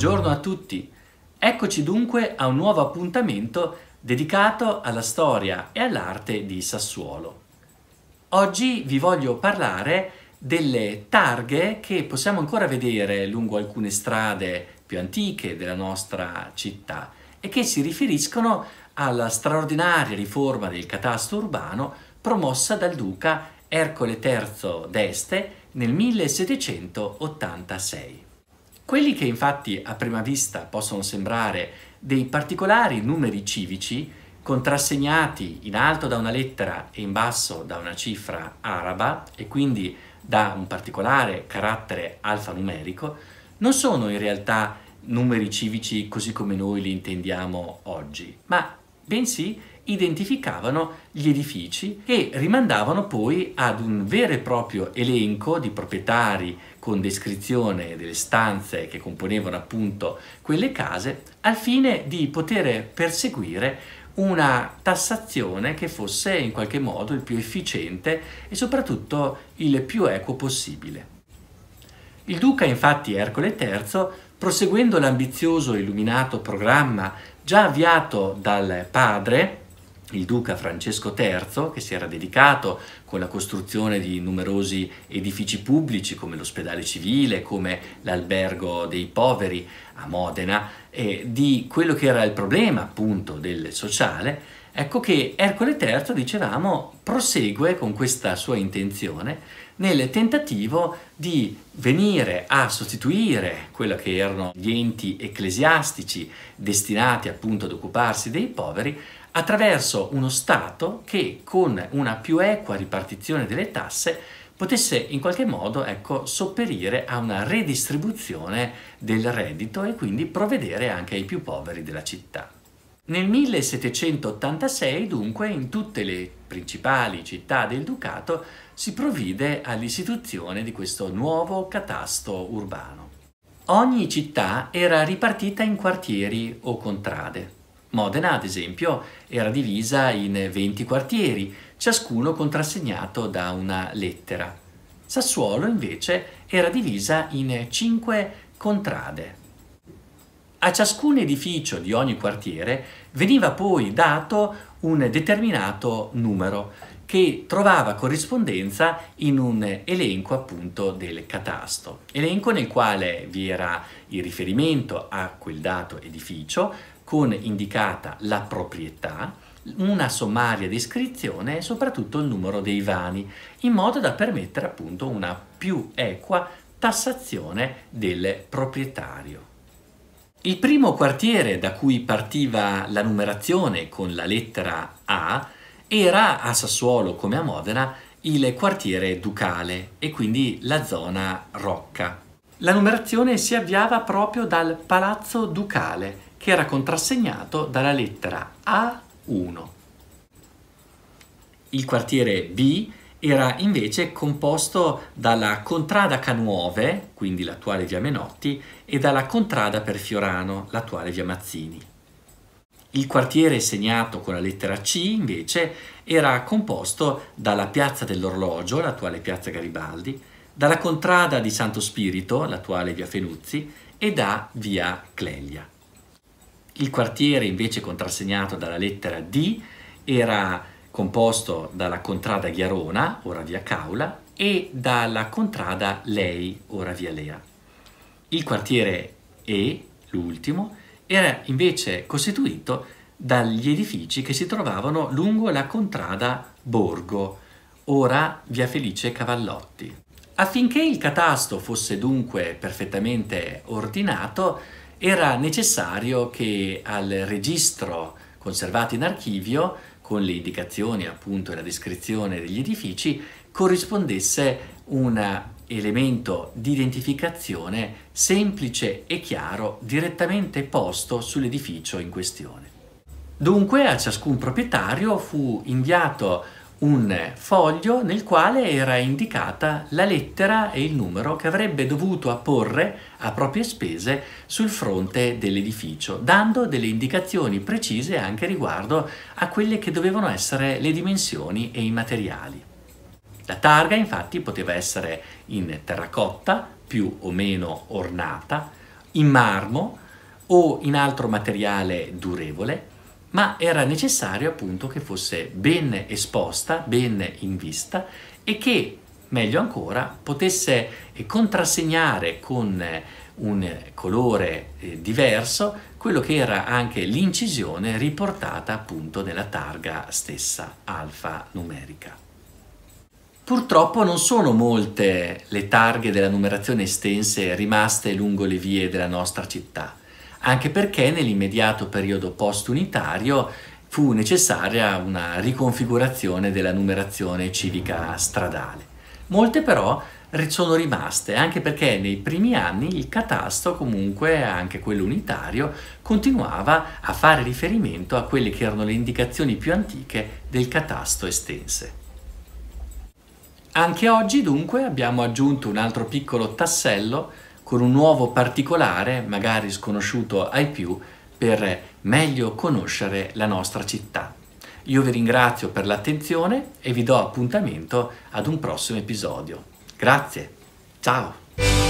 Buongiorno a tutti! Eccoci dunque a un nuovo appuntamento dedicato alla storia e all'arte di Sassuolo. Oggi vi voglio parlare delle targhe che possiamo ancora vedere lungo alcune strade più antiche della nostra città e che si riferiscono alla straordinaria riforma del catasto urbano promossa dal duca Ercole III d'Este nel 1786. Quelli che infatti a prima vista possono sembrare dei particolari numeri civici, contrassegnati in alto da una lettera e in basso da una cifra araba e quindi da un particolare carattere alfanumerico, non sono in realtà numeri civici così come noi li intendiamo oggi, ma bensì identificavano gli edifici che rimandavano poi ad un vero e proprio elenco di proprietari con descrizione delle stanze che componevano appunto quelle case al fine di poter perseguire una tassazione che fosse in qualche modo il più efficiente e soprattutto il più equo possibile. Il duca infatti Ercole III, proseguendo l'ambizioso e illuminato programma già avviato dal padre, il duca Francesco III, che si era dedicato con la costruzione di numerosi edifici pubblici come l'ospedale civile, come l'albergo dei poveri a Modena, eh, di quello che era il problema appunto del sociale, ecco che Ercole III, dicevamo, prosegue con questa sua intenzione nel tentativo di venire a sostituire quello che erano gli enti ecclesiastici destinati appunto ad occuparsi dei poveri attraverso uno Stato che con una più equa ripartizione delle tasse potesse in qualche modo ecco, sopperire a una redistribuzione del reddito e quindi provvedere anche ai più poveri della città. Nel 1786 dunque in tutte le principali città del Ducato si provvide all'istituzione di questo nuovo catasto urbano. Ogni città era ripartita in quartieri o contrade. Modena, ad esempio, era divisa in 20 quartieri, ciascuno contrassegnato da una lettera. Sassuolo, invece, era divisa in 5 contrade. A ciascun edificio di ogni quartiere veniva poi dato un determinato numero che trovava corrispondenza in un elenco appunto del catasto, elenco nel quale vi era il riferimento a quel dato edificio, con indicata la proprietà, una sommaria descrizione e soprattutto il numero dei vani, in modo da permettere appunto una più equa tassazione del proprietario. Il primo quartiere da cui partiva la numerazione con la lettera A era a Sassuolo come a Modena il quartiere ducale e quindi la zona rocca. La numerazione si avviava proprio dal palazzo ducale, che era contrassegnato dalla lettera A1. Il quartiere B era invece composto dalla contrada Canuove, quindi l'attuale via Menotti, e dalla contrada Perfiorano, l'attuale via Mazzini. Il quartiere segnato con la lettera C invece era composto dalla piazza dell'orologio, l'attuale piazza Garibaldi, dalla contrada di Santo Spirito, l'attuale via Fenuzzi, e da via Cleglia. Il quartiere invece contrassegnato dalla lettera D era composto dalla contrada Ghiarona, ora via Caula, e dalla contrada Lei, ora via Lea. Il quartiere E, l'ultimo, era invece costituito dagli edifici che si trovavano lungo la contrada Borgo, ora via Felice Cavallotti. Affinché il catasto fosse dunque perfettamente ordinato, era necessario che al registro conservato in archivio, con le indicazioni appunto e la descrizione degli edifici, corrispondesse un elemento di identificazione semplice e chiaro direttamente posto sull'edificio in questione. Dunque a ciascun proprietario fu inviato un foglio nel quale era indicata la lettera e il numero che avrebbe dovuto apporre a proprie spese sul fronte dell'edificio, dando delle indicazioni precise anche riguardo a quelle che dovevano essere le dimensioni e i materiali. La targa infatti poteva essere in terracotta, più o meno ornata, in marmo o in altro materiale durevole ma era necessario appunto che fosse ben esposta, ben in vista e che, meglio ancora, potesse eh, contrassegnare con eh, un colore eh, diverso quello che era anche l'incisione riportata appunto nella targa stessa alfanumerica. Purtroppo non sono molte le targhe della numerazione estense rimaste lungo le vie della nostra città anche perché nell'immediato periodo post-unitario fu necessaria una riconfigurazione della numerazione civica stradale. Molte però sono rimaste, anche perché nei primi anni il catasto, comunque anche quello unitario, continuava a fare riferimento a quelle che erano le indicazioni più antiche del catasto estense. Anche oggi dunque abbiamo aggiunto un altro piccolo tassello con un nuovo particolare, magari sconosciuto ai più, per meglio conoscere la nostra città. Io vi ringrazio per l'attenzione e vi do appuntamento ad un prossimo episodio. Grazie, ciao!